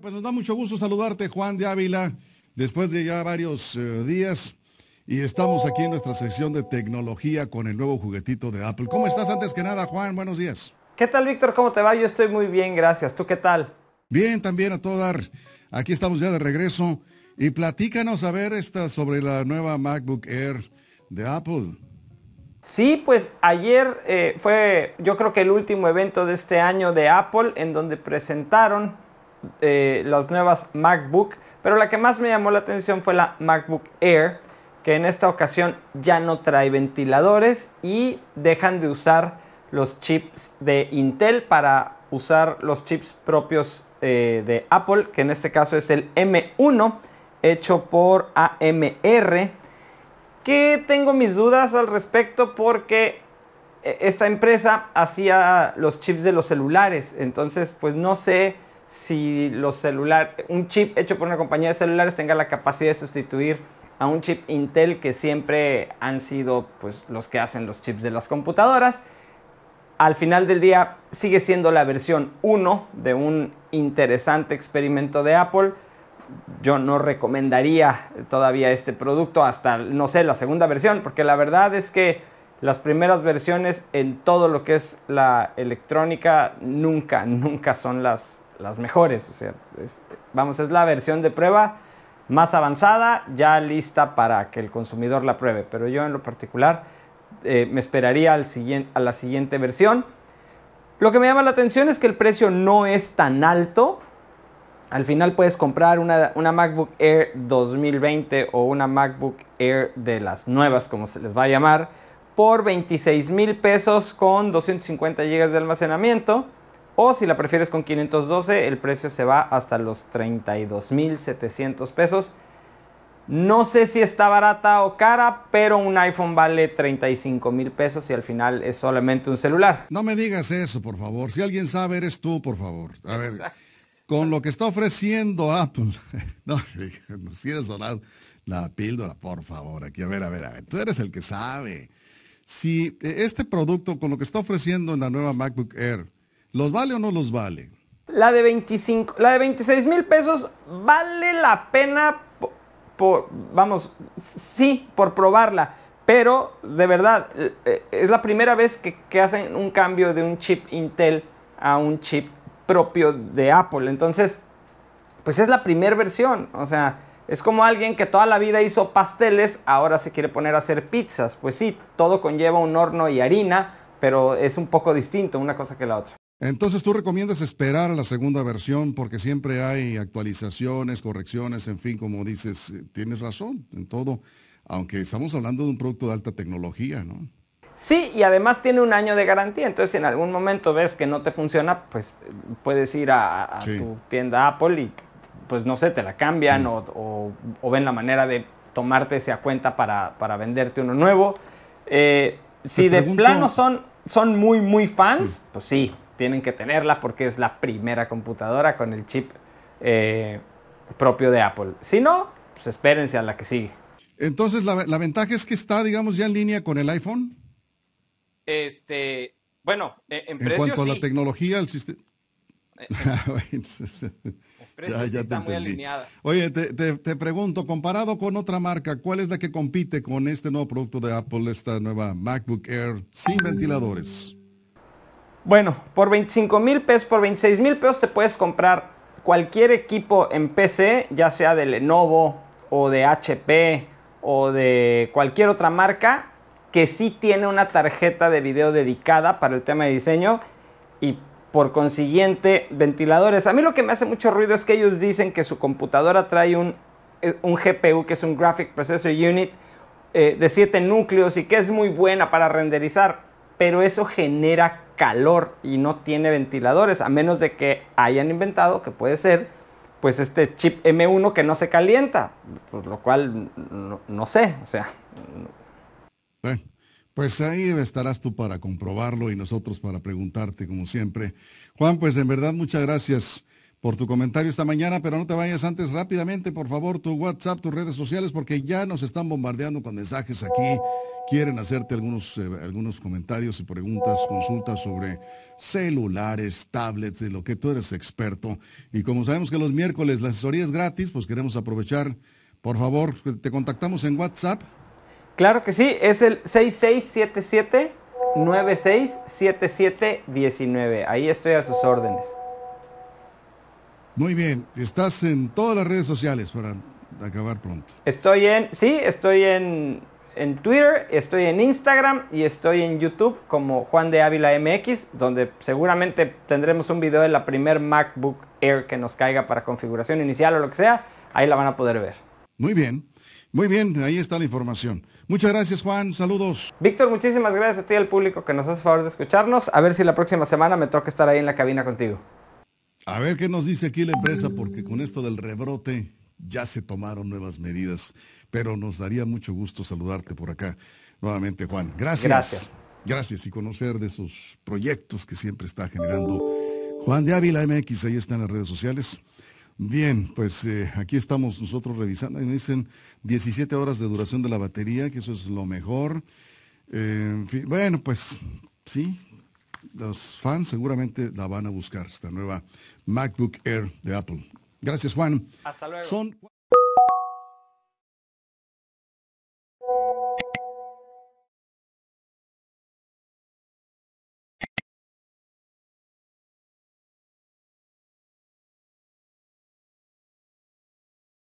pues nos da mucho gusto saludarte, Juan de Ávila, después de ya varios eh, días. Y estamos aquí en nuestra sección de tecnología con el nuevo juguetito de Apple. ¿Cómo estás antes que nada, Juan? Buenos días. ¿Qué tal, Víctor? ¿Cómo te va? Yo estoy muy bien, gracias. ¿Tú qué tal? Bien, también a todas. Aquí estamos ya de regreso. Y platícanos a ver esta sobre la nueva MacBook Air de Apple. Sí, pues ayer eh, fue yo creo que el último evento de este año de Apple en donde presentaron eh, las nuevas MacBook, pero la que más me llamó la atención fue la MacBook Air, que en esta ocasión ya no trae ventiladores y dejan de usar los chips de Intel para usar los chips propios eh, de Apple, que en este caso es el M1, hecho por AMR, que tengo mis dudas al respecto porque eh, esta empresa hacía los chips de los celulares, entonces pues no sé si los celular, un chip hecho por una compañía de celulares tenga la capacidad de sustituir a un chip Intel que siempre han sido pues, los que hacen los chips de las computadoras. Al final del día sigue siendo la versión 1 de un interesante experimento de Apple. Yo no recomendaría todavía este producto hasta, no sé, la segunda versión, porque la verdad es que las primeras versiones en todo lo que es la electrónica nunca, nunca son las, las mejores. O sea, vamos, es la versión de prueba más avanzada, ya lista para que el consumidor la pruebe. Pero yo en lo particular eh, me esperaría a la siguiente versión. Lo que me llama la atención es que el precio no es tan alto. Al final puedes comprar una, una MacBook Air 2020 o una MacBook Air de las nuevas, como se les va a llamar, por 26 mil pesos con 250 GB de almacenamiento o si la prefieres con 512, el precio se va hasta los 32.700 pesos. No sé si está barata o cara, pero un iPhone vale 35 mil pesos y al final es solamente un celular. No me digas eso, por favor. Si alguien sabe, eres tú, por favor. A ver, con lo que está ofreciendo Apple, no, no quieres donar la píldora, por favor. Aquí, a ver, a ver, a ver. Tú eres el que sabe. Si eh, este producto, con lo que está ofreciendo en la nueva MacBook Air, ¿Los vale o no los vale? La de 25, la de 26 mil pesos vale la pena, por, vamos, sí, por probarla. Pero de verdad, eh, eh, es la primera vez que, que, hacen un cambio de un chip Intel a un chip propio de Apple. Entonces, pues es la primera versión. O sea, es como alguien que toda la vida hizo pasteles, ahora se quiere poner a hacer pizzas. Pues sí, todo conlleva un horno y harina, pero es un poco distinto una cosa que la otra. Entonces tú recomiendas esperar a la segunda versión porque siempre hay actualizaciones, correcciones, en fin, como dices, eh, tienes razón en todo, aunque estamos hablando de un producto de alta tecnología, ¿no? Sí, y además tiene un año de garantía, entonces si en algún momento ves que no te funciona, pues puedes ir a, tu tienda Apple y pues no sé, te la cambian o, ven la manera de tomarte esa cuenta para, venderte uno nuevo. Eh, si de plano son, son muy, muy fans, pues sí, tienen que tenerla porque es la primera computadora con el chip eh, propio de Apple. Si no, pues espérense a la que sigue. Entonces, la, ventaja es que está, digamos, ya en línea con el iPhone. Este, bueno, eh, en, en cuanto a la tecnología, el sistema. está muy alineada. Oye, te, pregunto, comparado con otra marca, ¿cuál es la que compite con este nuevo producto de Apple, esta nueva MacBook Air sin ventiladores? Bueno, por 25 mil pesos, por 26 mil pesos te puedes comprar cualquier equipo en PC, ya sea de Lenovo o de HP o de cualquier otra marca, que sí tiene una tarjeta de video dedicada para el tema de diseño y por consiguiente ventiladores. A mí lo que me hace mucho ruido es que ellos dicen que su computadora trae un, eh, un GPU, que es un Graphic Processor Unit, eh, de 7 núcleos y que es muy buena para renderizar, pero eso genera calor y no tiene ventiladores, a menos de que hayan inventado, que puede ser, pues este chip M1 que no se calienta, por pues, lo cual no, sé, o sea. pues ahí estarás tú para comprobarlo y nosotros para preguntarte como siempre. Juan, pues en verdad muchas gracias por tu comentario esta mañana, pero no te vayas antes rápidamente, por favor, tu WhatsApp, tus redes sociales, porque ya nos están bombardeando con mensajes aquí. Quieren hacerte algunos, eh, algunos comentarios y preguntas, consultas sobre celulares, tablets, de lo que tú eres experto. Y como sabemos que los miércoles la asesoría es gratis, pues queremos aprovechar. Por favor, te contactamos en WhatsApp. Claro que sí, es el 6677 19, Ahí estoy a sus órdenes. Muy bien, estás en todas las redes sociales para acabar pronto. Estoy en, sí, estoy en, en Twitter, estoy en Instagram y estoy en YouTube como Juan de Ávila MX, donde seguramente tendremos un video de la primer MacBook Air que nos caiga para configuración inicial o lo que sea. Ahí la van a poder ver. Muy bien, muy bien, ahí está la información. Muchas gracias, Juan. Saludos. Víctor, muchísimas gracias a ti y al público que nos hace favor de escucharnos. A ver si la próxima semana me toca estar ahí en la cabina contigo. A ver qué nos dice aquí la empresa, porque con esto del rebrote ya se tomaron nuevas medidas, pero nos daría mucho gusto saludarte por acá nuevamente, Juan. Gracias. Gracias. Gracias y conocer de esos proyectos que siempre está generando Juan de Ávila MX, ahí están las redes sociales. Bien, pues eh, aquí estamos nosotros revisando. Me dicen 17 horas de duración de la batería, que eso es lo mejor. Eh, bueno, pues sí, los fans seguramente la van a buscar, esta nueva MacBook Air de Apple. Gracias, Juan. Hasta luego.